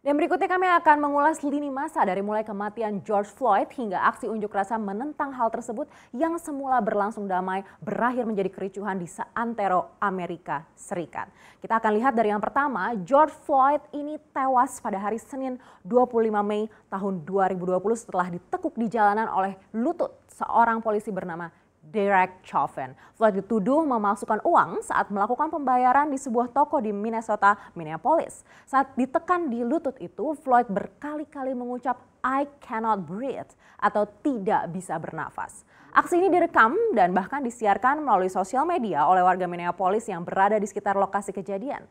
Dan berikutnya kami akan mengulas lini masa dari mulai kematian George Floyd hingga aksi unjuk rasa menentang hal tersebut yang semula berlangsung damai berakhir menjadi kericuhan di seantero Amerika Serikat. Kita akan lihat dari yang pertama, George Floyd ini tewas pada hari Senin 25 Mei tahun 2020 setelah ditekuk di jalanan oleh lutut seorang polisi bernama Derek Chauvin. Floyd dituduh memasukkan uang saat melakukan pembayaran di sebuah toko di Minnesota, Minneapolis. Saat ditekan di lutut itu, Floyd berkali-kali mengucap I cannot breathe atau tidak bisa bernafas. Aksi ini direkam dan bahkan disiarkan melalui sosial media oleh warga Minneapolis yang berada di sekitar lokasi kejadian.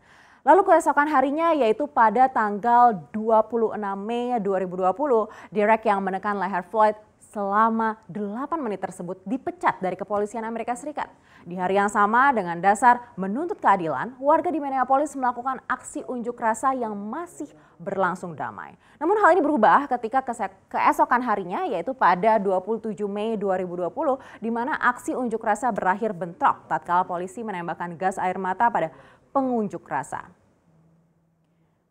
Lalu keesokan harinya yaitu pada tanggal 26 Mei 2020, Derek yang menekan leher Floyd selama 8 menit tersebut dipecat dari kepolisian Amerika Serikat. Di hari yang sama dengan dasar menuntut keadilan, warga di Minneapolis melakukan aksi unjuk rasa yang masih berlangsung damai. Namun hal ini berubah ketika keesokan harinya yaitu pada 27 Mei 2020 di mana aksi unjuk rasa berakhir bentrok tatkala polisi menembakkan gas air mata pada pengunjuk rasa.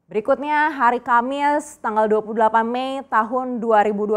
Berikutnya hari Kamis tanggal 28 Mei tahun 2020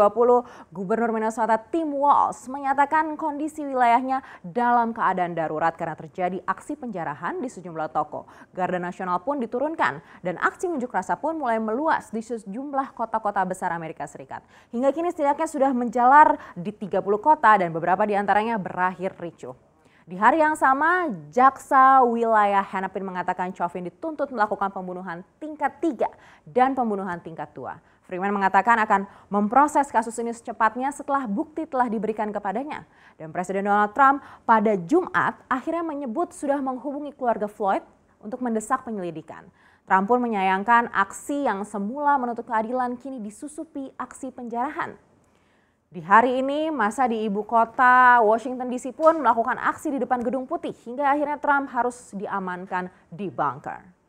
Gubernur Minnesota Tim Walz menyatakan kondisi wilayahnya dalam keadaan darurat karena terjadi aksi penjarahan di sejumlah toko. Garda nasional pun diturunkan dan aksi unjuk rasa pun mulai meluas di sejumlah kota-kota besar Amerika Serikat. Hingga kini setidaknya sudah menjalar di 30 kota dan beberapa di antaranya berakhir ricuh. Di hari yang sama, Jaksa Wilayah Hennepin mengatakan Chauvin dituntut melakukan pembunuhan tingkat 3 dan pembunuhan tingkat 2. Freeman mengatakan akan memproses kasus ini secepatnya setelah bukti telah diberikan kepadanya. Dan Presiden Donald Trump pada Jumat akhirnya menyebut sudah menghubungi keluarga Floyd untuk mendesak penyelidikan. Trump pun menyayangkan aksi yang semula menuntut keadilan kini disusupi aksi penjarahan. Di hari ini, masa di ibu kota Washington DC pun melakukan aksi di depan Gedung Putih hingga akhirnya Trump harus diamankan di bunker.